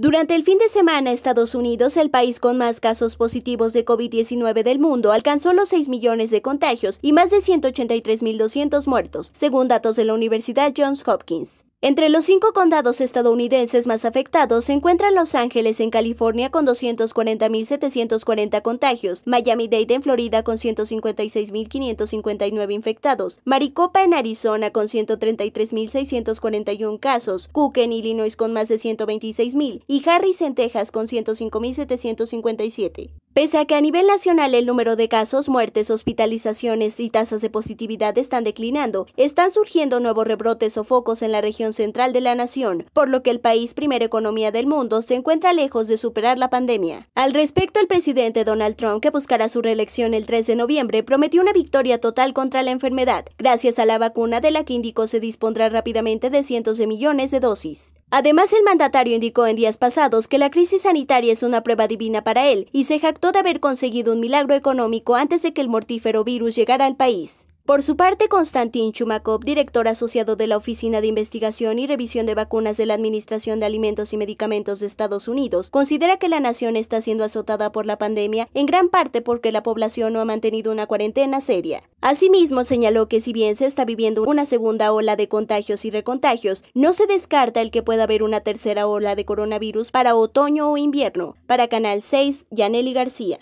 Durante el fin de semana, Estados Unidos, el país con más casos positivos de COVID-19 del mundo, alcanzó los 6 millones de contagios y más de 183.200 muertos, según datos de la Universidad Johns Hopkins. Entre los cinco condados estadounidenses más afectados se encuentran Los Ángeles en California con 240.740 contagios, Miami-Dade en Florida con 156.559 infectados, Maricopa en Arizona con 133.641 casos, Cook en Illinois con más de 126.000 y Harris en Texas con 105.757. Pese a que a nivel nacional el número de casos, muertes, hospitalizaciones y tasas de positividad están declinando, están surgiendo nuevos rebrotes o focos en la región central de la nación, por lo que el país, primera economía del mundo, se encuentra lejos de superar la pandemia. Al respecto, el presidente Donald Trump, que buscará su reelección el 3 de noviembre, prometió una victoria total contra la enfermedad, gracias a la vacuna de la que indicó se dispondrá rápidamente de cientos de millones de dosis. Además, el mandatario indicó en días pasados que la crisis sanitaria es una prueba divina para él y se jactó de haber conseguido un milagro económico antes de que el mortífero virus llegara al país. Por su parte, Konstantin Chumakov, director asociado de la Oficina de Investigación y Revisión de Vacunas de la Administración de Alimentos y Medicamentos de Estados Unidos, considera que la nación está siendo azotada por la pandemia en gran parte porque la población no ha mantenido una cuarentena seria. Asimismo, señaló que si bien se está viviendo una segunda ola de contagios y recontagios, no se descarta el que pueda haber una tercera ola de coronavirus para otoño o invierno. Para Canal 6, Yaneli García.